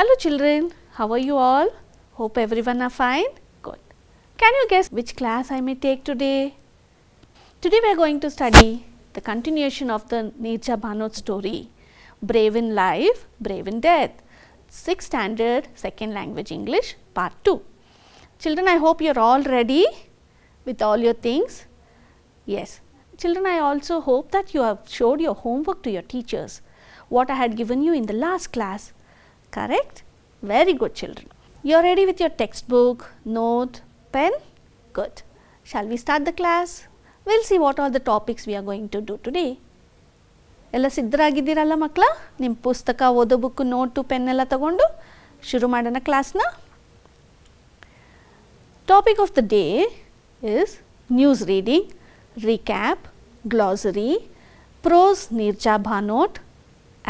Hello children, how are you all? Hope everyone are fine. Good. Can you guess which class I may take today? Today we are going to study the continuation of the Nirja Bhanot story, Brave in Life, Brave in Death, 6th standard, 2nd language English, part 2. Children, I hope you are all ready with all your things. Yes. Children, I also hope that you have showed your homework to your teachers, what I had given you in the last class Correct? Very good children. You are ready with your textbook, note, pen? Good. Shall we start the class? We will see what are the topics we are going to do today. ಎಲ್ಲ ಸಿದ್ಧರಾಗಿದ್ದೀರಲ್ಲ ಮಕ್ಕಳ ನಿಮ್ಮ ಪುಸ್ತಕ ಓದೋ book note pen ಎಲ್ಲ ತಗೊಂಡು ಶುರು ಮಾಡೋಣ ಕ್ಲಾಸ್ನ topic of the day is news reading recap glossary prose Neerja Bhanot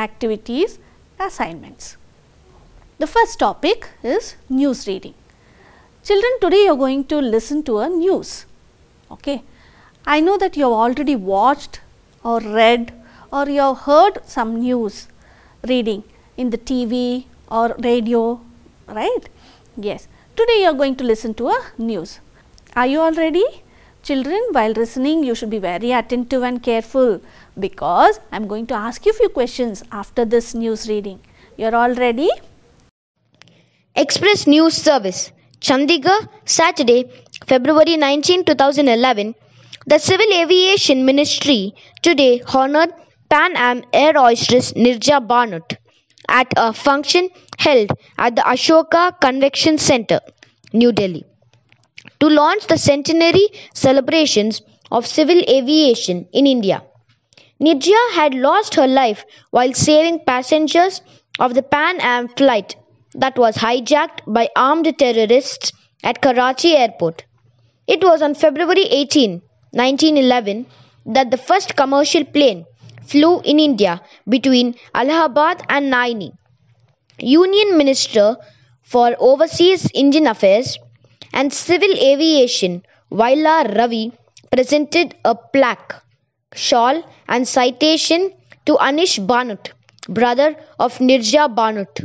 activities assignments the first topic is news reading. Children, today you are going to listen to a news. Okay. I know that you have already watched or read or you have heard some news reading in the TV or radio, right? Yes. Today you are going to listen to a news. Are you all ready? Children, while listening, you should be very attentive and careful because I am going to ask you a few questions after this news reading. You are all ready? Express News Service, Chandigarh, Saturday, February 19, 2011. The Civil Aviation Ministry today honored Pan Am Air Oysters Nirja Barnut at a function held at the Ashoka Convention Center, New Delhi. To launch the centenary celebrations of civil aviation in India, Nirja had lost her life while saving passengers of the Pan Am flight that was hijacked by armed terrorists at Karachi airport. It was on February 18, 1911, that the first commercial plane flew in India between Allahabad and Naini. Union Minister for Overseas Indian Affairs and Civil Aviation Vaila Ravi presented a plaque, shawl, and citation to Anish Banut, brother of Nirja Banut.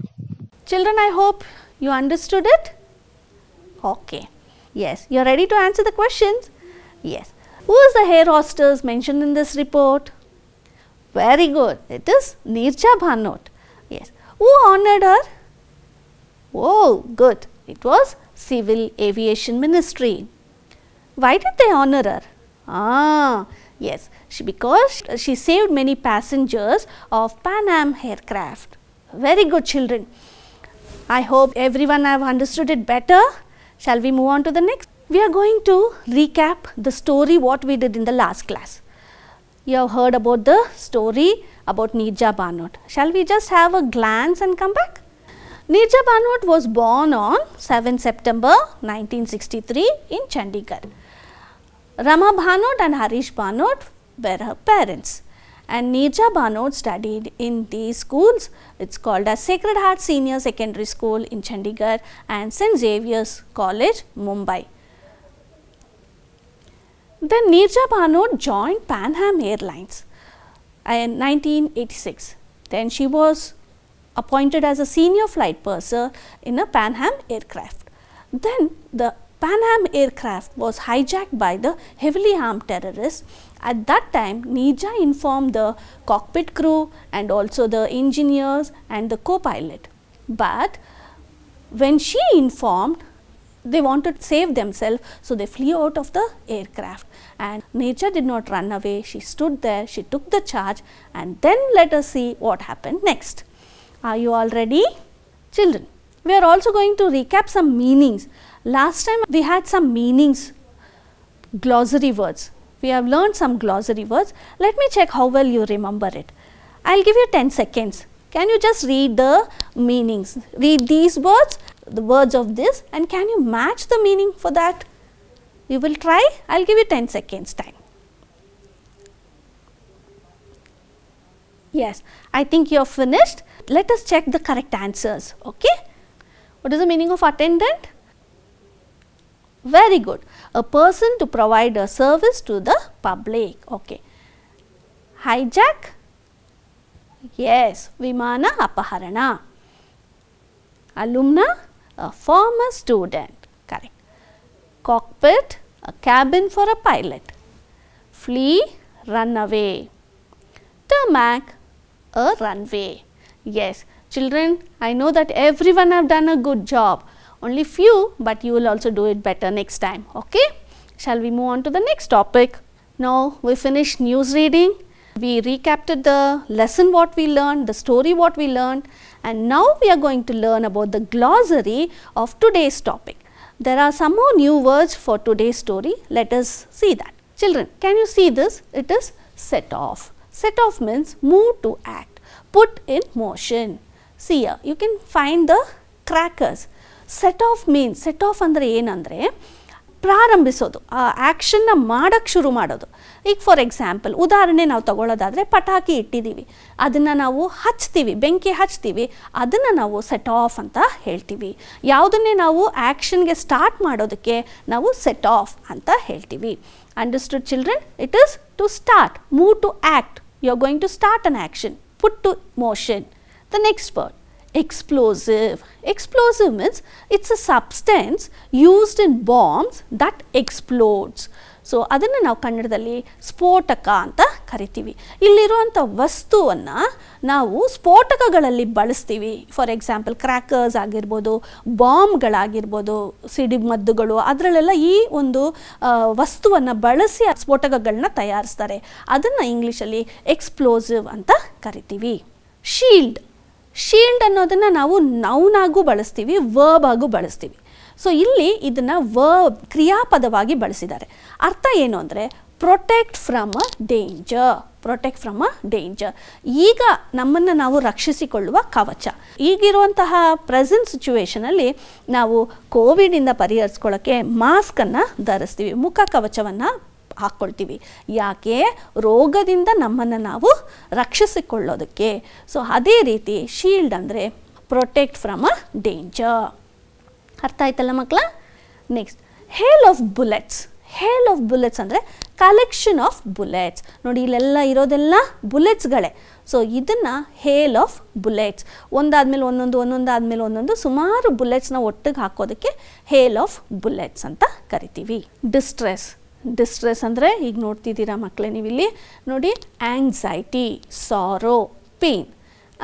Children, I hope you understood it. Okay. Yes. You are ready to answer the questions? Yes. Who is the hair hostess mentioned in this report? Very good. It is Nirja Bhanot. Yes. Who honored her? Oh, good. It was Civil Aviation Ministry. Why did they honor her? Ah, yes. She, because she saved many passengers of Pan Am aircraft. Very good children. I hope everyone have understood it better. Shall we move on to the next? We are going to recap the story what we did in the last class. You have heard about the story about Nirja Banot. Shall we just have a glance and come back? Nirja Banot was born on 7 September 1963 in Chandigarh. Rama Banot and Harish Banot were her parents and Neja Banod studied in these schools. It is called as Sacred Heart Senior Secondary School in Chandigarh and St. Xavier's College, Mumbai. Then Neerja Banod joined Pan Airlines in 1986. Then she was appointed as a senior flight purser in a Pan aircraft. Then the Pan aircraft was hijacked by the heavily armed terrorists at that time, Nija informed the cockpit crew and also the engineers and the co-pilot. But when she informed, they wanted to save themselves, so they flew out of the aircraft. And Nija did not run away, she stood there, she took the charge and then let us see what happened next. Are you all ready? Children, we are also going to recap some meanings. Last time we had some meanings, glossary words we have learned some glossary words. Let me check how well you remember it. I will give you 10 seconds. Can you just read the meanings? Read these words, the words of this and can you match the meaning for that? You will try. I will give you 10 seconds time. Yes, I think you are finished. Let us check the correct answers. Okay. What is the meaning of attendant? Very good a person to provide a service to the public. Okay. Hijack? Yes, Vimana Apaharana. Alumna? A former student. Correct. Cockpit? A cabin for a pilot. Flee? Run away. Tarmac? A runway. Yes, children, I know that everyone have done a good job only few, but you will also do it better next time. Okay? Shall we move on to the next topic? Now, we finished news reading, we recapped the lesson what we learned, the story what we learned and now we are going to learn about the glossary of today's topic. There are some more new words for today's story, let us see that. Children, can you see this? It is set off. Set off means move to act, put in motion. See here, you can find the crackers. Set off means set off ಅಂದರೆ ಏನಂದರೆ ಪ್ರಾರಂಭಿಸೋದು ಆ ಆ್ಯಕ್ಷನ್ನ ಮಾಡೋಕ್ಕೆ ಶುರು ಮಾಡೋದು ಈಗ for example ಉದಾಹರಣೆ ನಾವು ತಗೊಳ್ಳೋದಾದರೆ ಪಟಾಕಿ ಇಟ್ಟಿದ್ದೀವಿ ಅದನ್ನು ನಾವು ಹಚ್ತೀವಿ ಬೆಂಕಿ ಹಚ್ತೀವಿ ಅದನ್ನು ನಾವು ಸೆಟ್ ಆಫ್ ಅಂತ ಹೇಳ್ತೀವಿ ಯಾವುದನ್ನೇ ನಾವು ಆ್ಯಕ್ಷನ್ಗೆ ಸ್ಟಾರ್ಟ್ ಮಾಡೋದಕ್ಕೆ ನಾವು ಸೆಟ್ ಆಫ್ ಅಂತ ಹೇಳ್ತೀವಿ understood children it is to start move to act you are going to start an action put to motion the next word explosive. Explosive means it's a substance used in bombs that explodes. So ಅದನ್ನು ನಾವು ಕನ್ನಡದಲ್ಲಿ ಸ್ಫೋಟಕ ಅಂತ ಕರಿತೀವಿ ಇಲ್ಲಿರುವಂಥ ವಸ್ತುವನ್ನು ನಾವು ಸ್ಫೋಟಕಗಳಲ್ಲಿ ಬಳಸ್ತೀವಿ ಫಾರ್ ಎಕ್ಸಾಂಪಲ್ ಕ್ರ್ಯಾಕರ್ಸ್ ಆಗಿರ್ಬೋದು ಬಾಂಬ್ಗಳಾಗಿರ್ಬೋದು ಸಿಡಿಮದ್ದುಗಳು ಅದರಲ್ಲೆಲ್ಲ ಈ ಒಂದು ವಸ್ತುವನ್ನು ಬಳಸಿ ಸ್ಫೋಟಕಗಳನ್ನ ತಯಾರಿಸ್ತಾರೆ ಅದನ್ನು ಇಂಗ್ಲೀಷಲ್ಲಿ ಎಕ್ಸ್ಪ್ಲೋಸಿವ್ ಅಂತ ಕರಿತೀವಿ ಶೀಲ್ಡ್ ಶೀಲ್ಡ್ ಅನ್ನೋದನ್ನು ನಾವು ನೌನಾಗೂ ಬಳಸ್ತೀವಿ ವರ್ಬ್ ಆಗೂ ಬಳಸ್ತೀವಿ ಸೊ ಇಲ್ಲಿ ಇದನ್ನು ವರ್ಬ್ ಕ್ರಿಯಾಪದವಾಗಿ ಬಳಸಿದ್ದಾರೆ ಅರ್ಥ ಏನು ಅಂದರೆ protect from a danger protect from a danger ಈಗ ನಮ್ಮನ್ನು ನಾವು ರಕ್ಷಿಸಿಕೊಳ್ಳುವ ಕವಚ ಈಗಿರುವಂತಹ ಪ್ರೆಸೆಂಟ್ ಸಿಚುವೇಷನಲ್ಲಿ ನಾವು ಕೋವಿಡಿಂದ ಪರಿಹರಿಸ್ಕೊಳ್ಳೋಕ್ಕೆ ಮಾಸ್ಕನ್ನು ಧರಿಸ್ತೀವಿ ಮುಖ ಕವಚವನ್ನು ಹಾಕ್ಕೊಳ್ತೀವಿ ಯಾಕೆ ರೋಗದಿಂದ ನಮ್ಮನ್ನು ನಾವು ರಕ್ಷಿಸಿಕೊಳ್ಳೋದಕ್ಕೆ ಸೊ ಅದೇ ರೀತಿ ಶೀಲ್ಡ್ ಅಂದರೆ ಪ್ರೊಟೆಕ್ಟ್ ಫ್ರಮ್ ಅ ಡೇಂಜರ್ ಅರ್ಥ ಆಯ್ತಲ್ಲ ಮಕ್ಕಳ next hail of bullets hail of bullets ಅಂದರೆ ಕಲೆಕ್ಷನ್ ಆಫ್ ಬುಲೆಟ್ಸ್ ನೋಡಿ ಇಲ್ಲೆಲ್ಲ ಇರೋದೆಲ್ಲ ಬುಲೆಟ್ಸ್ಗಳೇ ಸೊ ಇದನ್ನು ಹೇಲ್ ಆಫ್ ಬುಲೆಟ್ಸ್ ಒಂದಾದ್ಮೇಲೆ ಒಂದೊಂದು ಒಂದೊಂದು ಒಂದೊಂದಾದ್ಮೇಲೆ ಒಂದೊಂದು ಸುಮಾರು ಬುಲೆಟ್ಸ್ನ ಒಟ್ಟಿಗೆ ಹಾಕೋದಕ್ಕೆ ಹೇಲ್ ಆಫ್ ಬುಲೆಟ್ಸ್ ಅಂತ ಕರಿತೀವಿ ಡಿಸ್ಟ್ರೆಸ್ ಡಿಸ್ಟ್ರೆಸ್ ಅಂದರೆ ಈಗ ನೋಡ್ತಿದ್ದೀರಾ ಮಕ್ಕಳೇ ನೀವಿಲ್ಲಿ ನೋಡಿ ಆ್ಯಂಗ್ಸೈಟಿ ಸಾರೋ ಪೇನ್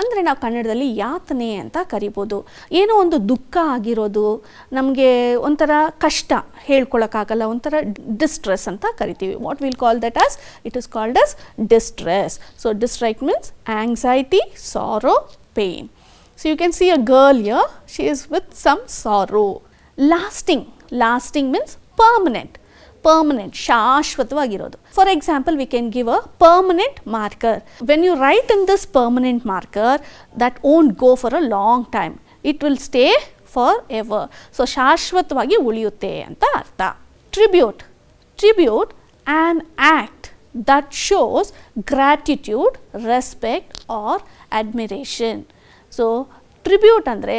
ಅಂದರೆ ನಾವು ಕನ್ನಡದಲ್ಲಿ ಯಾತನೆ ಅಂತ ಕರಿಬೋದು ಏನೋ ಒಂದು ದುಃಖ ಆಗಿರೋದು ನಮಗೆ ಒಂಥರ ಕಷ್ಟ ಹೇಳ್ಕೊಳಕ್ಕಾಗಲ್ಲ ಒಂಥರ ಡಿಸ್ಟ್ರೆಸ್ ಅಂತ ಕರಿತೀವಿ what will call that as it is called as distress so distress means anxiety sorrow pain so you can see a girl here she is with some sorrow lasting lasting means permanent permanent ಶಾಶ್ವತವಾಗಿರೋದು for example we can give a permanent marker when you write in this permanent marker that won't go for a long time it will stay forever so ಶಾಶ್ವತವಾಗಿ ಉಳಿಯುತ್ತೆ ಅಂತ ಅರ್ಥ tribute tribute and act that shows gratitude respect or admiration so tribute ಅಂದರೆ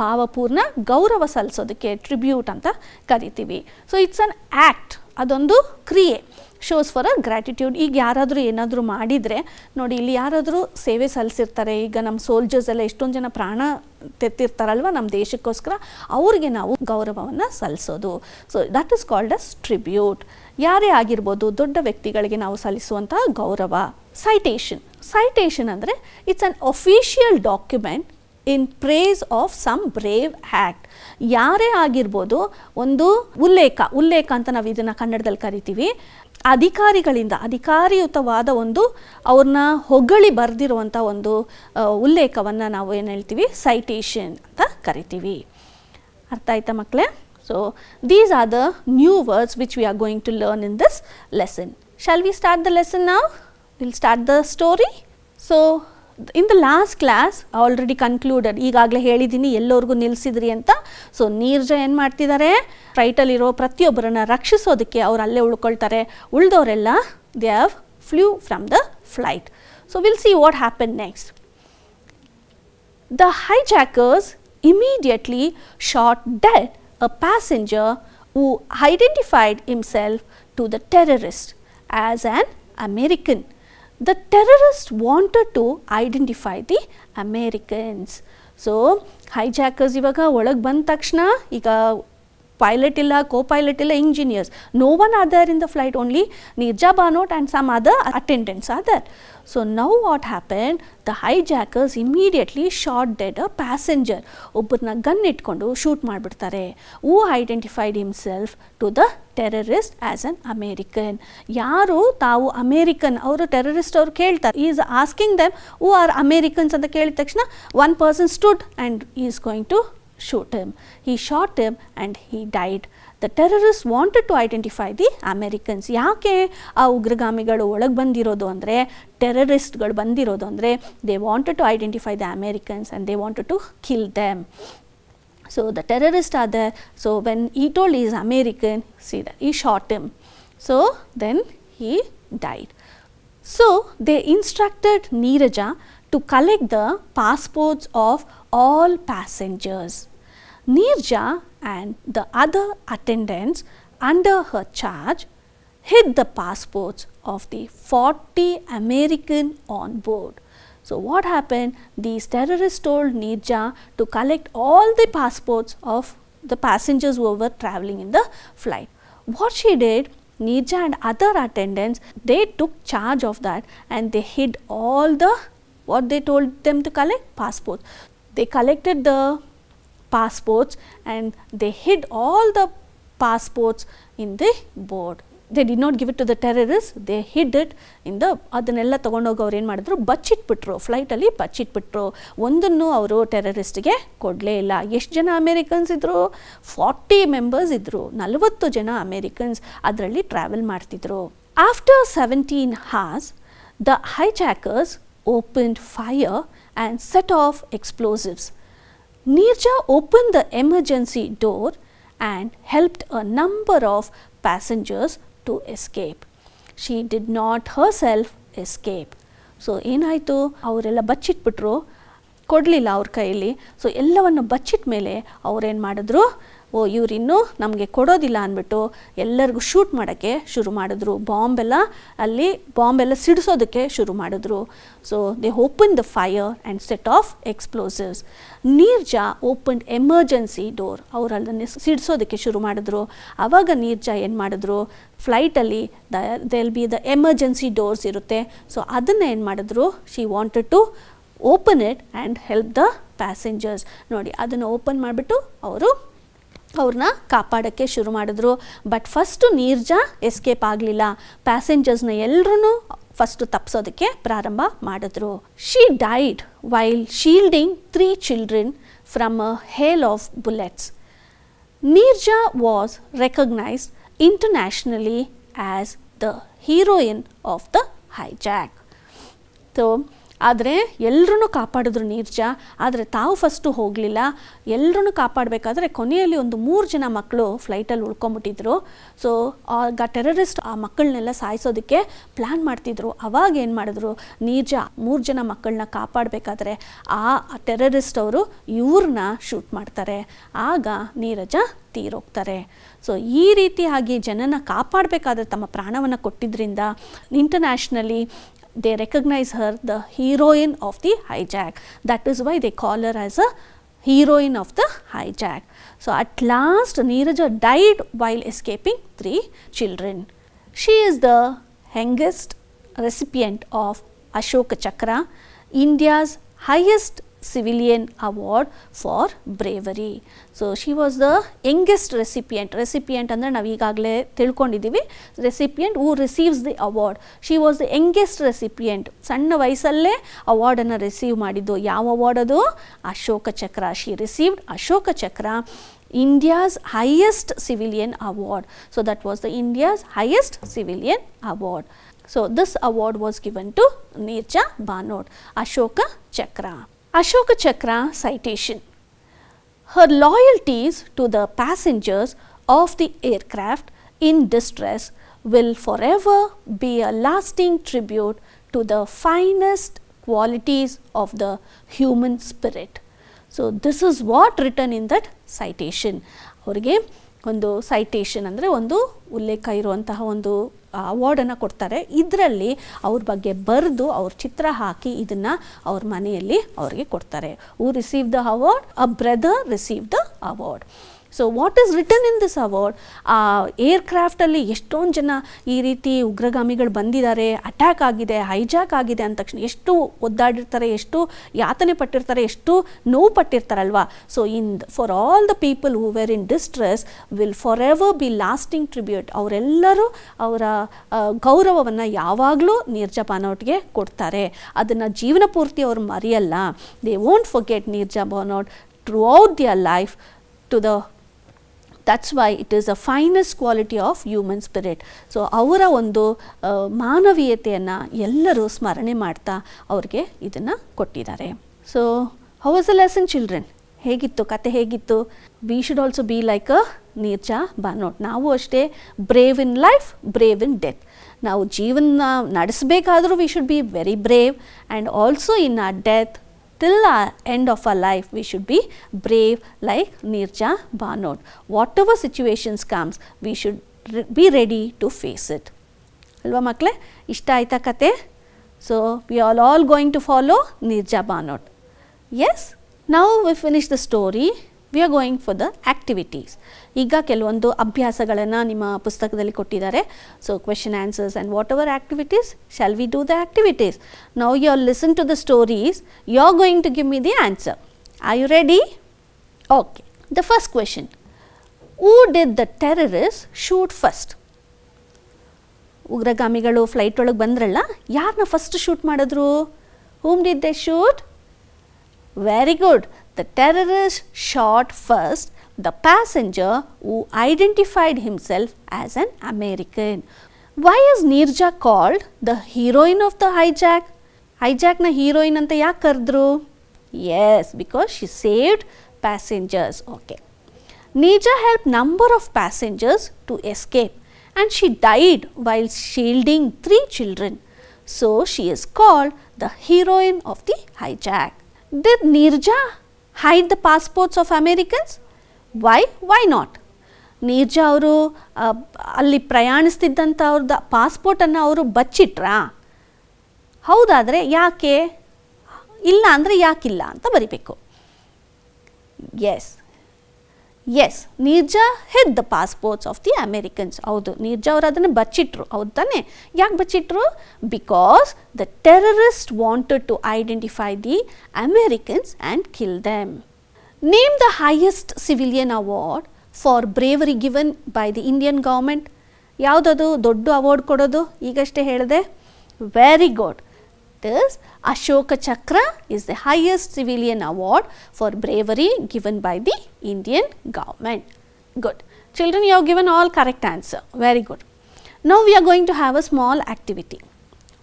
ಭಾವಪೂರ್ಣ ಗೌರವ ಸಲ್ಲಿಸೋದಕ್ಕೆ tribute ಅಂತ ಕರಿತೀವಿ so it's an act ಅದೊಂದು ಕ್ರಿಯೆ ಶೋಸ್ ಫಾರ್ ಅ ಗ್ರ್ಯಾಟಿಟ್ಯೂಡ್ ಈಗ ಯಾರಾದರೂ ಏನಾದರೂ ಮಾಡಿದರೆ ನೋಡಿ ಇಲ್ಲಿ ಯಾರಾದರೂ ಸೇವೆ ಸಲ್ಲಿಸಿರ್ತಾರೆ ಈಗ ನಮ್ಮ ಸೋಲ್ಜರ್ಸ್ ಎಲ್ಲ ಎಷ್ಟೊಂದು ಜನ ಪ್ರಾಣ ತೆತ್ತಿರ್ತಾರಲ್ವ ನಮ್ಮ ದೇಶಕ್ಕೋಸ್ಕರ ಅವ್ರಿಗೆ ನಾವು ಗೌರವವನ್ನು ಸಲ್ಲಿಸೋದು so that is called as tribute ಯಾರೇ ಆಗಿರ್ಬೋದು ದೊಡ್ಡ ವ್ಯಕ್ತಿಗಳಿಗೆ ನಾವು ಸಲ್ಲಿಸುವಂತಹ ಗೌರವ ಸೈಟೇಷನ್ ಸೈಟೇಷನ್ ಅಂದರೆ it's an official document in praise of some brave act ಯಾರೇ ಆಗಿರ್ಬೋದು ಒಂದು ಉಲ್ಲೇಖ ಉಲ್ಲೇಖ ಅಂತ ನಾವು ಇದನ್ನು ಕನ್ನಡದಲ್ಲಿ ಕರಿತೀವಿ ಅಧಿಕಾರಿಗಳಿಂದ ಅಧಿಕಾರಿಯುತವಾದ ಒಂದು ಅವ್ರನ್ನ ಹೊಗಳಿ ಬರೆದಿರುವಂಥ ಒಂದು ಉಲ್ಲೇಖವನ್ನು ನಾವು ಏನು ಹೇಳ್ತೀವಿ ಸೈಟೇಷನ್ ಅಂತ ಕರಿತೀವಿ ಅರ್ಥ ಆಯ್ತಾ ಮಕ್ಕಳೇ so these are the new words which we are going to learn in this lesson shall we start the lesson ನಾವು will start the story so in the last class already concluded ಈಗಾಗಲೇ ಹೇಳಿದ್ದೀನಿ ಎಲ್ಲರಿಗೂ ನಿಲ್ಲಿಸಿದ್ರಿ ಅಂತ so ನೀರ್ಜ ಏನು ಮಾಡ್ತಿದ್ದಾರೆ ಫ್ಲೈಟಲ್ಲಿರೋ ಪ್ರತಿಯೊಬ್ಬರನ್ನ ರಕ್ಷಿಸೋದಕ್ಕೆ ಅವ್ರು ಅಲ್ಲೇ ಉಳ್ಕೊಳ್ತಾರೆ ಉಳಿದವರೆಲ್ಲ they have flew from the flight so will see what happen next the hijackers immediately shot dead a passenger who identified himself to the terrorist as an American the terrorists wanted to identify the Americans. So, hijackers, Ivaga, Olag Bantakshna, Iga pilot ಇಲ್ಲ co pilot ಇಲ್ಲ engineers no one other in the flight only Bhanot and some other attendants other so now what happen the hijackers immediately shot dead a passenger ಒಬ್ಬರನ್ನ gun ಇಟ್ಕೊಂಡು shoot ಮಾಡಿಬಿಡ್ತಾರೆ who identified himself to the terrorist as an American ಯಾರು ತಾವು American ಅವರು terrorist ಅವರು ಕೇಳ್ತಾರೆ is asking them who are Americans ಅಂತ ಕೇಳಿದ ತಕ್ಷಣ one person stood and is going to Shot him. He shot him and he died. The terrorists wanted to identify the Americans. Yaake a ugrigamigadu olag bandirodo andre, terrorists gadu bandirodo andre, they wanted to identify the Americans and they wanted to kill them. So, the terrorists are there. So, when he told he is American, see that he shot him. So, then he died. So, they instructed Neeraja to collect the passports of all passengers. Nirja and the other attendants under her charge hid the passports of the 40 American on board. So, what happened? These terrorists told Nirja to collect all the passports of the passengers who were traveling in the flight. What she did, Nirja and other attendants, they took charge of that and they hid all the, what they told them to collect? Passports. They collected the passports and they hid all the passports in the board. They did not give it to the terrorists, they hid it in the Adanella Tagondoga or in Madadru, Bachit Petro, flight Ali, Bachit Petro, Vondanu, our terrorist, Kodleila, Yeshjana Americans idro, forty members idro, Nalvatu Jana Americans, Adrali travel Martidro. After 17 hours, the hijackers opened fire and set off explosives. Nirja opened the emergency door and helped a number of passengers to escape. She did not herself escape. So so ಏನಾಯಿತು ಅವರೆಲ್ಲ ಬಚ್ಚಿಟ್ಬಿಟ್ರು ಕೊಡಲಿಲ್ಲ ಅವ್ರ So so ಎಲ್ಲವನ್ನು ಬಚ್ಚಿಟ್ಟ mele ಅವ್ರೇನು ಮಾಡಿದ್ರು ಓ ಇವರಿನ್ನೂ ನಮಗೆ ಕೊಡೋದಿಲ್ಲ ಅಂದ್ಬಿಟ್ಟು ಎಲ್ಲರಿಗೂ ಶೂಟ್ ಮಾಡೋಕ್ಕೆ ಶುರು ಮಾಡಿದ್ರು ಬಾಂಬೆಲ್ಲ ಅಲ್ಲಿ ಬಾಂಬೆಲ್ಲ ಸಿಡಿಸೋದಕ್ಕೆ ಶುರು ಮಾಡಿದ್ರು so they open the fire and set off explosives Neerja open emergency door ಅವರು ಅದನ್ನು ಸಿಡಿಸೋದಕ್ಕೆ ಶುರು ಮಾಡಿದ್ರು ಆವಾಗ ನೀರ್ಜಾ ಏನು ಮಾಡಿದ್ರು ಫ್ಲೈಟಲ್ಲಿ the there'll be the emergency doors ಇರುತ್ತೆ ಸೊ ಅದನ್ನು ಏನು ಮಾಡಿದ್ರು she wanted to open it and help the passengers ನೋಡಿ ಅದನ್ನು ಓಪನ್ ಮಾಡಿಬಿಟ್ಟು ಅವರು ಅವ್ರನ್ನ ಕಾಪಾಡೋಕ್ಕೆ ಶುರು ಮಾಡಿದ್ರು ಬಟ್ ಫಸ್ಟು ನೀರ್ಜಾ ಎಸ್ಕೇಪ್ ಆಗಲಿಲ್ಲ ಪ್ಯಾಸೆಂಜರ್ಸ್ನ ಎಲ್ಲರೂ ಫಸ್ಟು ತಪ್ಪಿಸೋದಕ್ಕೆ ಪ್ರಾರಂಭ ಮಾಡಿದ್ರು she died while shielding three children from a hail of bullets Neerja was recognised internationally as the heroine of the hijack so ಆದರೆ ಎಲ್ಲರೂ ಕಾಪಾಡಿದ್ರು ನೀರ್ಜ ಆದರೆ ತಾವು ಫಸ್ಟು ಹೋಗಲಿಲ್ಲ ಎಲ್ಲರೂ ಕಾಪಾಡಬೇಕಾದ್ರೆ ಕೊನೆಯಲ್ಲಿ ಒಂದು ಮೂರು ಜನ ಮಕ್ಕಳು ಫ್ಲೈಟಲ್ಲಿ ಉಳ್ಕೊಂಬಿಟ್ಟಿದ್ರು ಸೊ ಆಗ ಟೆರರಿಸ್ಟ್ ಆ ಮಕ್ಕಳನ್ನೆಲ್ಲ ಸಾಯಿಸೋದಕ್ಕೆ ಪ್ಲ್ಯಾನ್ ಮಾಡ್ತಿದ್ರು ಅವಾಗ ಏನು ಮಾಡಿದ್ರು ನೀರ್ಜ ಮೂರು ಜನ ಮಕ್ಕಳನ್ನ ಕಾಪಾಡಬೇಕಾದ್ರೆ ಆ ಟೆರರಿಸ್ಟ್ ಅವರು ಇವ್ರನ್ನ ಶೂಟ್ ಮಾಡ್ತಾರೆ ಆಗ ನೀರಜ ತೀರೋಗ್ತಾರೆ ಸೊ ಈ ರೀತಿಯಾಗಿ ಜನನ ಕಾಪಾಡಬೇಕಾದ್ರೆ ತಮ್ಮ ಪ್ರಾಣವನ್ನು ಕೊಟ್ಟಿದ್ದರಿಂದ ಇಂಟರ್ನ್ಯಾಷ್ನಲಿ they recognize her the heroine of the hijack. That is why they call her as a heroine of the hijack. So, at last Neeraja died while escaping three children. She is the youngest recipient of Ashoka Chakra, India's highest civilian award for bravery. So, she was the youngest recipient, recipient ಅಂದರೆ ನಾವು ಈಗಾಗಲೇ recipient who receives the award. She was the youngest recipient Sanna vaisalle award ಅನ್ನು receive ಮಾಡಿದ್ದು yam award adu Ashoka Chakra, she received Ashoka Chakra, India's highest civilian award. So, that was the India's highest civilian award. So, this award was given to Nirja Banod, Ashoka Chakra. Ashoka Chakra citation. Her loyalties to the passengers of the aircraft in distress will forever be a lasting tribute to the finest qualities of the human spirit. So, this is what written in that citation. ಅವರಿಗೆ ಒಂದು citation ಅಂದರೆ ಒಂದು ಉಲ್ಲೇಖ ಇರುವಂತಹ ಒಂದು ಅವಾರ್ಡನ್ನು ಕೊಡ್ತಾರೆ ಇದರಲ್ಲಿ ಅವ್ರ ಬಗ್ಗೆ ಬರೆದು ಅವ್ರ ಚಿತ್ರ ಹಾಕಿ ಇದನ್ನು ಅವ್ರ ಮನೆಯಲ್ಲಿ ಅವ್ರಿಗೆ ಕೊಡ್ತಾರೆ who receive the award a brother receive the award so what is return in this award ಆ ಏರ್ಕ್ರಾಫ್ಟಲ್ಲಿ ಎಷ್ಟೊಂದು ಜನ ಈ ರೀತಿ ಉಗ್ರಗಾಮಿಗಳು ಬಂದಿದ್ದಾರೆ ಅಟ್ಯಾಕ್ ಆಗಿದೆ ಹೈಜಾಕ್ ಆಗಿದೆ ಅಂದ ತಕ್ಷಣ ಎಷ್ಟು ಒದ್ದಾಡಿರ್ತಾರೆ ಎಷ್ಟು ಯಾತನೆ ಪಟ್ಟಿರ್ತಾರೆ ಎಷ್ಟು ನೋವು ಪಟ್ಟಿರ್ತಾರಲ್ವಾ so in for all the people who were in distress will forever be lasting tribute ಅವರೆಲ್ಲರೂ ಅವರ ಗೌರವವನ್ನು ಯಾವಾಗಲೂ ನೀರ್ಜಾ ಬಾನೋಟ್ಗೆ ಕೊಡ್ತಾರೆ ಅದನ್ನು ಜೀವನ ಪೂರ್ತಿ ಅವರು ಮರೆಯಲ್ಲ they won't forget Neerja Bhanot throughout their life to the that's why it is a finest quality of human spirit so ಅವರ ಒಂದು ಮಾನವೀಯತೆಯನ್ನು ಎಲ್ಲರೂ ಸ್ಮರಣೆ ಮಾಡ್ತಾ ಅವ್ರಿಗೆ ಇದನ್ನು ಕೊಟ್ಟಿದ್ದಾರೆ so how was a lesson children ಹೇಗಿತ್ತು ಕತೆ ಹೇಗಿತ್ತು we should also be like a Neerja Bhanot ನಾವು ಅಷ್ಟೇ brave in life brave in death ನಾವು ಜೀವನ ನಡೆಸಬೇಕಾದರೂ we should be very brave and also in a death till the end of our life we should be brave like Nirja Banod. Whatever situations comes we should be ready to face it. Alva makle ishta kate. So we are all going to follow Nirja Banod. Yes. Now we finish the story. We are going for the activities. ಈಗ ಕೆಲವೊಂದು ಅಭ್ಯಾಸಗಳನ್ನು ನಿಮ್ಮ ಪುಸ್ತಕದಲ್ಲಿ ಕೊಟ್ಟಿದ್ದಾರೆ so question answers and what our activities shall we do the activities now you are listen to the stories you are going to give me the answer are you ready okay the first question who did the terrorists shoot first ಉಗ್ರಗಾಮಿಗಳು flight ಒಳಗೆ ಬಂದ್ರಲ್ಲ ಯಾರನ್ನ first shoot ಮಾಡಿದ್ರು whom did they shoot very good the terrorist shot first the passenger who identified himself as an American. Why is Nirja called the heroine of the hijack? Hijack na heroine anta ya karudru? Yes, because she saved passengers. Okay. Nirja helped number of passengers to escape and she died while shielding three children. So she is called the heroine of the hijack. Did Nirja hide the passports of Americans why why not Neerja ಅವರು ಅಲ್ಲಿ ಪ್ರಯಾಣಿಸ್ತಿದ್ದಂಥ ಅವ್ರದ್ದು ಪಾಸ್ಪೋರ್ಟನ್ನು ಅವರು ಬಚ್ಚಿಟ್ರಾ ಹೌದಾದರೆ ಯಾಕೆ ಇಲ್ಲ ಅಂದರೆ ಯಾಕಿಲ್ಲ ಅಂತ ಬರಿಬೇಕು yes yes Neerja hid the passports of the Americans ಹೌದು ನೀರ್ಜಾ ಅವರು ಅದನ್ನು ಬಚ್ಚಿಟ್ರು ಹೌದು ತಾನೆ ಯಾಕೆ ಬಚ್ಚಿಟ್ರು because the terrorist wanted to identify the Americans and kill them Name the highest civilian award for bravery given by the Indian government. Yaudadu doddu award kododu igashte helade. Very good. This Ashoka Chakra is the highest civilian award for bravery given by the Indian government. Good. Children, you have given all correct answer. Very good. Now, we are going to have a small activity.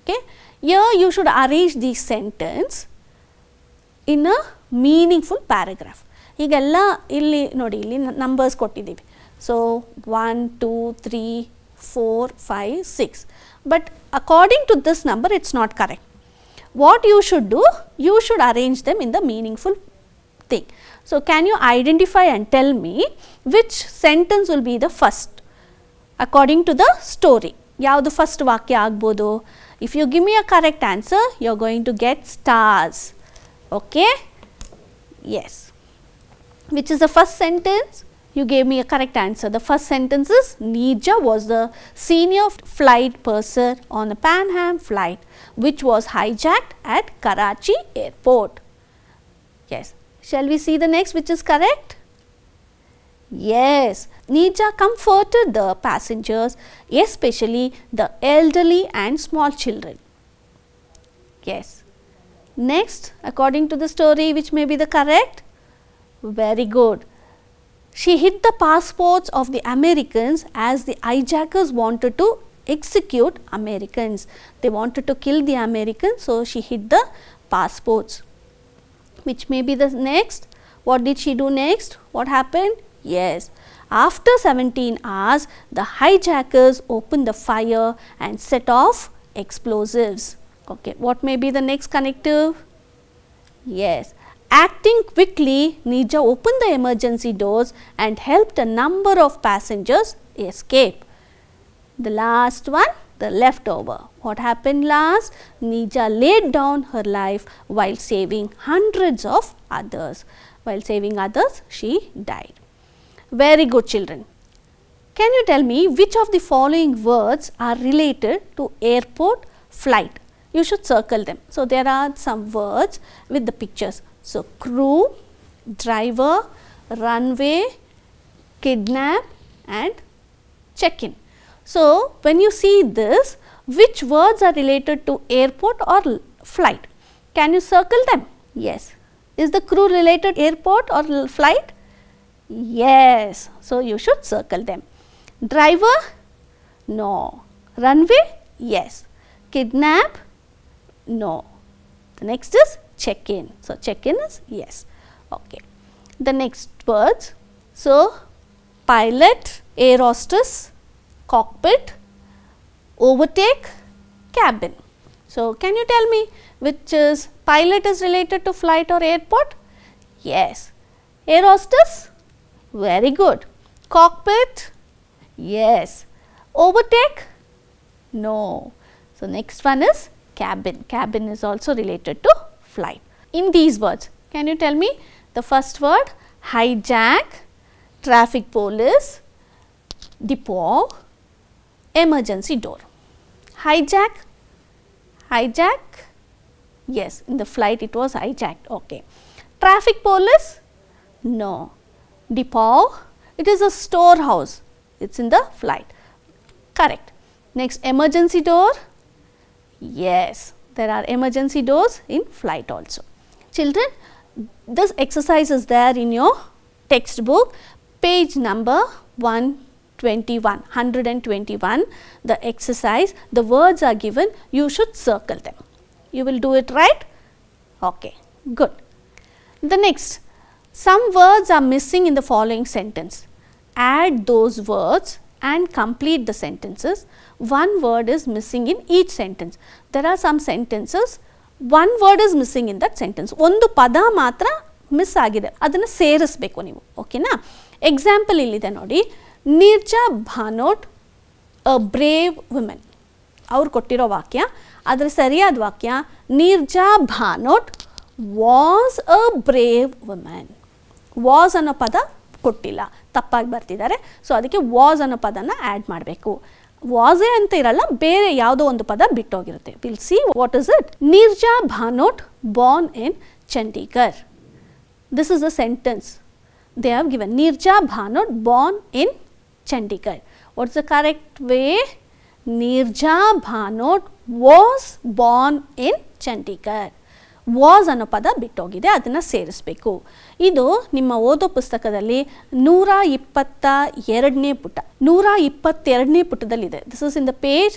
Okay. Here, you should arrange the sentence in a meaningful paragraph. ಈಗೆಲ್ಲ ಇಲ್ಲಿ ನೋಡಿ ಇಲ್ಲಿ numbers ಕೊಟ್ಟಿದ್ದೀವಿ so one two three four five six but according to this number it's not correct what you should do? You should arrange them in the meaningful thing. So, can you identify and tell me which sentence will be the first according to the story? ಯಾವುದು first ವಾಕ್ಯ ಆಗ್ಬೋದು if you give me a correct answer you are going to get stars okay yes which is the first sentence you gave me a correct answer. The first sentence is Nija was the senior flight purser on a Pan Am flight which was hijacked at Karachi airport. Yes. Shall we see the next which is correct? Yes. Nija comforted the passengers especially the elderly and small children. Yes. Next according to the story which may be the correct very good. She hid the passports of the Americans as the hijackers wanted to execute Americans. They wanted to kill the Americans, so she hid the passports. Which may be the next. What did she do next? What happened? Yes. After 17 hours, the hijackers opened the fire and set off explosives. Okay. What may be the next connective? Yes. Acting quickly, Nija opened the emergency doors and helped a number of passengers escape. The last one, the leftover. What happened last? Nija laid down her life while saving hundreds of others. While saving others, she died. Very good children. Can you tell me which of the following words are related to airport flight? You should circle them. So, there are some words with the pictures. So, crew, driver, runway, kidnap and check-in. So, when you see this, which words are related to airport or flight? Can you circle them? Yes. Is the crew related airport or flight? Yes. So, you should circle them. Driver? No. Runway? Yes. Kidnap? No. The next is check in. So, check in is yes. Okay. The next words. So, pilot, air hostess, cockpit, overtake, cabin. So, can you tell me which is pilot is related to flight or airport? Yes. Air hostess? Very good. Cockpit? Yes. Overtake? No. So, next one is cabin. Cabin is also related to in these words, can you tell me the first word hijack, traffic police, depot, emergency door. Hijack, hijack, yes in the flight it was hijacked, okay. Traffic police, no. Depot, it is a storehouse, it is in the flight, correct. Next emergency door, yes there are emergency doors in flight also. Children, this exercise is there in your textbook, page number 121, 121, the exercise, the words are given, you should circle them. You will do it right? Okay, good. The next, some words are missing in the following sentence. Add those words and complete the sentences one word is missing in each sentence. There are some sentences, one word is missing in that sentence. ಒಂದು ಪದ ಮಾತ್ರ miss ಆಗಿದೆ ಅದನ್ನು ಸೇರಿಸಬೇಕು ನೀವು ಓಕೆನಾ example ಇಲ್ಲಿದೆ ನೋಡಿ Neerja Bhanot a brave women ಅವ್ರು ಕೊಟ್ಟಿರೋ ವಾಕ್ಯ ಅದರ ಸರಿಯಾದ ವಾಕ್ಯ Neerja Bhanot was a brave women was ಅನ್ನೋ ಪದ ಕೊಟ್ಟಿಲ್ಲ ತಪ್ಪಾಗಿ ಬರ್ತಿದ್ದಾರೆ ಸೊ ಅದಕ್ಕೆ ವಾಸ್ ಅನ್ನೋ ಪದನ ಆ್ಯಡ್ ಮಾಡಬೇಕು वाजे अंतरल बेरे पद बिटे will what is it Neerja Bhanot born in Chandigarh this have given Neerja Bhanot born in Chandigarh what is the correct way Neerja Bhanot was born in Chandigarh was ಅನ್ನೋ ಪದ ಬಿಟ್ಟೋಗಿದೆ ಅದನ್ನು ಸೇರಿಸಬೇಕು ಇದು ನಿಮ್ಮ ಓದೋ ಪುಸ್ತಕದಲ್ಲಿ ನೂರ ಇಪ್ಪತ್ತ ಎರಡನೇ ಪುಟ ನೂರ ಇಪ್ಪತ್ತೆರಡನೇ ಪುಟದಲ್ಲಿದೆ this is in the page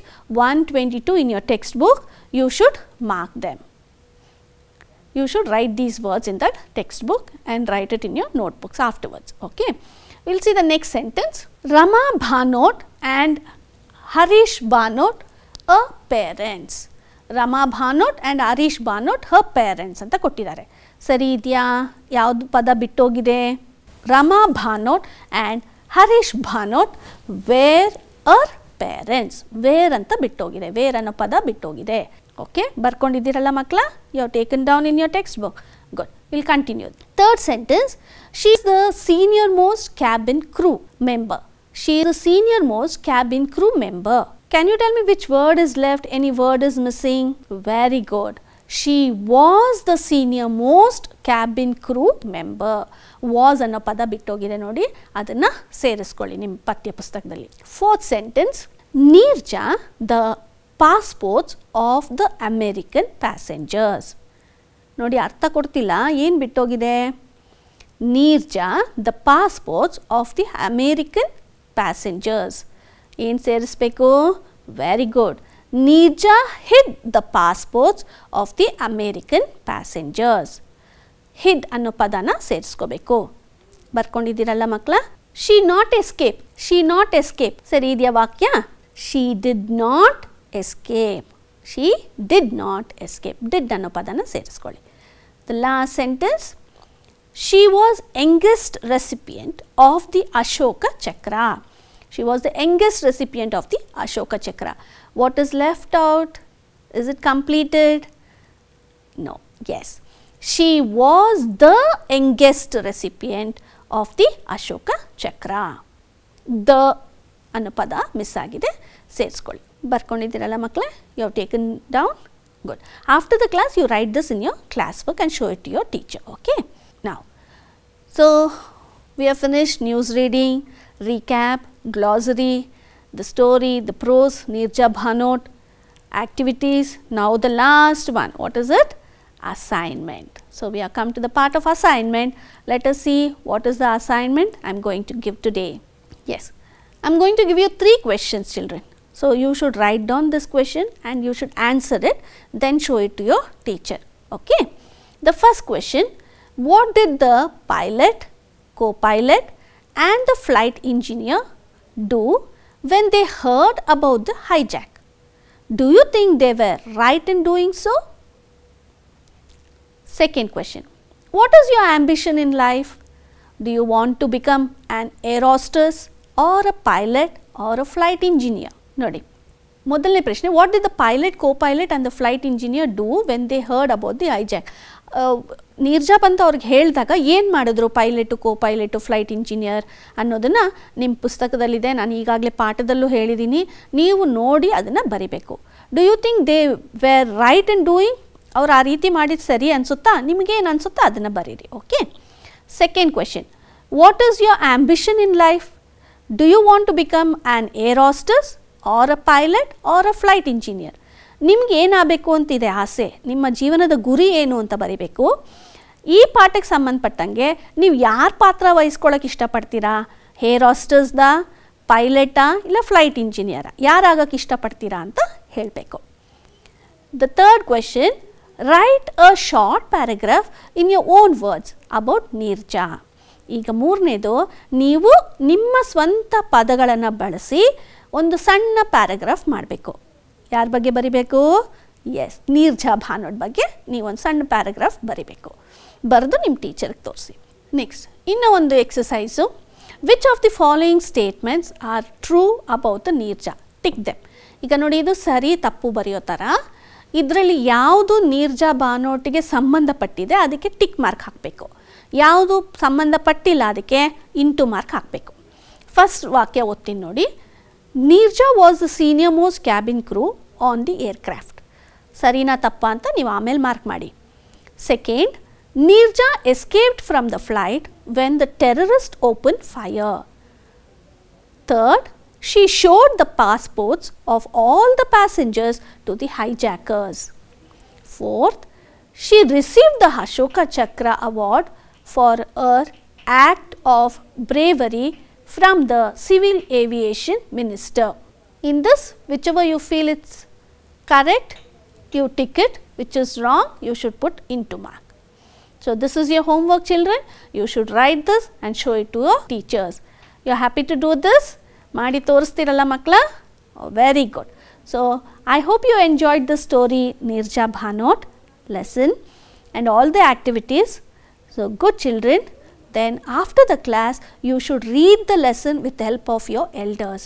one twenty two in your textbook you should mark them you should write these words in that textbook and write it in your notebooks afterwards. Okay. We will see the next sentence. Rama Bhanot and Harish Bhanot are parents. Rama Bhanot and Harish Bhanot her parents ಅಂತ ಕೊಟ್ಟಿದ್ದಾರೆ ಸರಿ ಇದೆಯಾ ಯಾವುದು ಪದ ಬಿಟ್ಟೋಗಿದೆ Rama Bhanot and Harish Bhanot were her parents were ಅಂತ ಬಿಟ್ಟೋಗಿದೆ were ಅನ್ನೋ ಪದ ಬಿಟ್ಟೋಗಿದೆ ಓಕೆ ಬರ್ಕೊಂಡಿದ್ದೀರಲ್ಲ ಮಕ್ಕಳ you have taken down in your textbook good will continue third sentence she is the senior most cabin crew member she is the senior most cabin crew member Can you tell me which word is left? Any word is missing? Very good. She was the senior most cabin crew member. Was anna pada bittogide nodi adanna seriskoli nim pathyapustakadalli. Fourth sentence Neerja the passports of the American passengers. Nodi artha kodtilla yen bittogide? Neerja the passports of the American passengers. ಏನ್ ಸೇರಿಸಬೇಕು very good Nija hid the passports of the American passengers. Hid ಅನ್ನೋ ಪದನ ಸೇರಿಸ್ಕೋಬೇಕು ಬರ್ಕೊಂಡಿದ್ದೀರಲ್ಲ ಮಕ್ಕಳ she not escape she not escape ಸರಿ ಇದೆಯಾ ವಾಕ್ಯ she did not escape she did not escape did ಅನ್ನೋ ಪದನ ಸೇರಿಸ್ಕೊಳ್ಳಿ the last sentence she was youngest recipient of the Ashoka Chakra she was the youngest recipient of the Ashoka Chakra. What is left out? Is it completed? No. Yes. She was the youngest recipient of the Ashoka Chakra. The Anupada Misagide says called. Barkonidirala Makle, you have taken down. Good. After the class, you write this in your class book and show it to your teacher. Okay. Now, so we have finished news reading, recap, glossary, the story, the prose, Nirja Bhanot, activities. Now, the last one, what is it? Assignment. So, we have come to the part of assignment. Let us see what is the assignment I am going to give today. Yes, I am going to give you three questions children. So, you should write down this question and you should answer it then show it to your teacher. Okay. The first question, what did the pilot, co-pilot and the flight engineer do when they heard about the hijack? Do you think they were right in doing so? Second question, what is your ambition in life? Do you want to become an air hostess or a pilot or a flight engineer? ನೋಡಿ ಮೊದಲನೇ ಡದ pilot, what did the pilot co pilot and the flight engineer do when they heard about the hijack Neerja ಪಂತ ಅವ್ರಿಗೆ ಹೇಳಿದಾಗ ಏನು ಮಾಡಿದ್ರು pilot co pilot flight engineer ಅನ್ನೋದನ್ನು ನಿಮ್ಮ ಪುಸ್ತಕದಲ್ಲಿದೆ ನಾನು ಈಗಾಗಲೇ ಪಾಠದಲ್ಲೂ ಹೇಳಿದ್ದೀನಿ ನೀವು ನೋಡಿ ಅದನ್ನು ಬರಿಬೇಕು do you think they were right and doing ಅವ್ರು ಆ ರೀತಿ ಮಾಡಿದ್ದು ಸರಿ ಅನಿಸುತ್ತಾ ನಿಮಗೇನು ಅನಿಸುತ್ತಾ ಅದನ್ನು ಬರೀರಿ okay second question what is your ambition in life do you want to become an air hostess or a pilot or a flight engineer ನಿಮ್ಗೆ ಏನಾಗಬೇಕು ಅಂತಿದೆ ಆಸೆ ನಿಮ್ಮ ಜೀವನದ ಗುರಿ ಏನು ಅಂತ ಬರಿಬೇಕು ಈ ಪಾಠಕ್ಕೆ ಸಂಬಂಧಪಟ್ಟಂಗೆ ನೀವು ಯಾರ ಪಾತ್ರ ವಹಿಸ್ಕೊಳ್ಳೋಕೆ ಇಷ್ಟಪಡ್ತೀರಾ ಹೇರ್ ಹಾಸ್ಟರ್ಸ್ದ ಪೈಲಟಾ ಇಲ್ಲ ಫ್ಲೈಟ್ ಇಂಜಿನಿಯರ ಯಾರಾಗೋಕ್ಕೆ ಇಷ್ಟಪಡ್ತೀರಾ ಅಂತ ಹೇಳಬೇಕು the third question write a short paragraph in your own words about Neerja ಈಗ ಮೂರನೇದು ನೀವು ನಿಮ್ಮ ಸ್ವಂತ ಪದಗಳನ್ನು ಬಳಸಿ ಒಂದು ಸಣ್ಣ ಪ್ಯಾರಾಗ್ರಾಫ್ ಮಾಡಬೇಕು ಯಾರ ಬಗ್ಗೆ ಬರಿಬೇಕು ಎಸ್ ನೀರ್ಜಾ ಭಾನೋಡ್ ಬಗ್ಗೆ ನೀವೊಂದು ಸಣ್ಣ ಪ್ಯಾರಾಗ್ರಾಫ್ ಬರಿಬೇಕು ಬರೆದು ನಿಮ್ಮ ಟೀಚರ್ಗೆ ತೋರಿಸಿ ನೆಕ್ಸ್ಟ್ ಇನ್ನೂ ಒಂದು exercise which of the following statements are true about the Neerja tick them ಈಗ ನೋಡಿ ಇದು ಸರಿ ತಪ್ಪು ಬರೆಯೋ ಥರ ಇದರಲ್ಲಿ ಯಾವುದು ನೀರ್ಜಾ ಬಾನೋಟಿಗೆ ಸಂಬಂಧಪಟ್ಟಿದೆ ಅದಕ್ಕೆ ಟಿಕ್ ಮಾರ್ಕ್ ಹಾಕಬೇಕು ಯಾವುದು ಸಂಬಂಧಪಟ್ಟಿಲ್ಲ ಅದಕ್ಕೆ ಇಂಟು ಮಾರ್ಕ್ ಹಾಕಬೇಕು ಫಸ್ಟ್ ವಾಕ್ಯ ಓದ್ತೀನಿ ನೋಡಿ Neerja was the senior most cabin crew on the aircraft ಸರಿನಾ ತಪ್ಪ ಅಂತ ನೀವು ಆಮೇಲೆ ಮಾರ್ಕ್ ಮಾಡಿ second Nirja escaped from the flight when the terrorists opened fire. Third, she showed the passports of all the passengers to the hijackers. Fourth, she received the Ashoka Chakra award for her act of bravery from the Civil Aviation Minister. In this, whichever you feel it's correct, you ticket, it, which is wrong, you should put into mark. So, this is your homework children. You should write this and show it to your teachers. You are happy to do this? Madi Torstirala Makla? Oh, very good. So, I hope you enjoyed the story Nirja Bhanot lesson and all the activities. So, good children then after the class you should read the lesson with the help of your elders.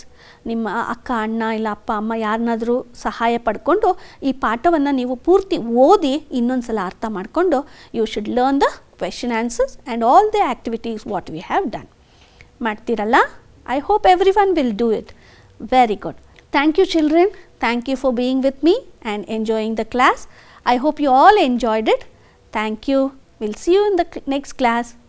ನಿಮ್ಮ ಅಕ್ಕ ಅಣ್ಣ ಇಲ್ಲ ಅಪ್ಪ ಅಮ್ಮ ಯಾರನ್ನಾದರೂ ಸಹಾಯ ಪಡ್ಕೊಂಡು ಈ ಪಾಠವನ್ನು ನೀವು ಪೂರ್ತಿ ಓದಿ ಇನ್ನೊಂದು ಸಲ ಅರ್ಥ ಮಾಡಿಕೊಂಡು you should learn the question answers and all the activities what we have done ಮಾಡ್ತೀರಲ್ಲ I hope everyone will do it very good thank you children thank you for being with me and enjoying the class i hope you all enjoyed it thank you we'll see you in the next class